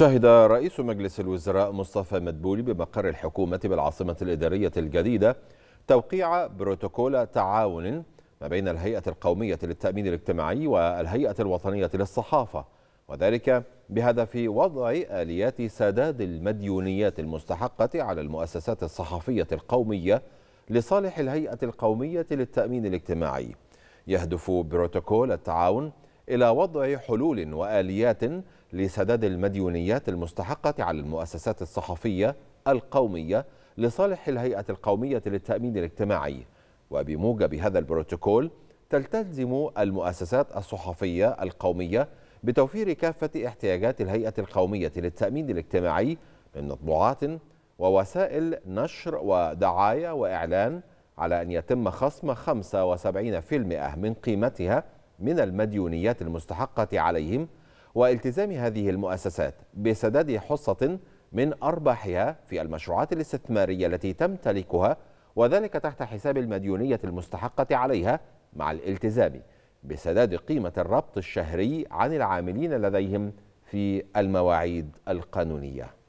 شهد رئيس مجلس الوزراء مصطفى مدبولي بمقر الحكومة بالعاصمة الإدارية الجديدة توقيع بروتوكول تعاون ما بين الهيئة القومية للتأمين الاجتماعي والهيئة الوطنية للصحافة وذلك بهدف وضع آليات سداد المديونيات المستحقة على المؤسسات الصحفية القومية لصالح الهيئة القومية للتأمين الاجتماعي يهدف بروتوكول التعاون إلى وضع حلول وآليات لسداد المديونيات المستحقة على المؤسسات الصحفية القومية لصالح الهيئة القومية للتأمين الاجتماعي وبموجب هذا البروتوكول تلتزم المؤسسات الصحفية القومية بتوفير كافة احتياجات الهيئة القومية للتأمين الاجتماعي من مطبوعات ووسائل نشر ودعاية وإعلان على أن يتم خصم 75% من قيمتها من المديونيات المستحقة عليهم والتزام هذه المؤسسات بسداد حصة من أرباحها في المشروعات الاستثمارية التي تمتلكها وذلك تحت حساب المديونية المستحقة عليها مع الالتزام بسداد قيمة الربط الشهري عن العاملين لديهم في المواعيد القانونية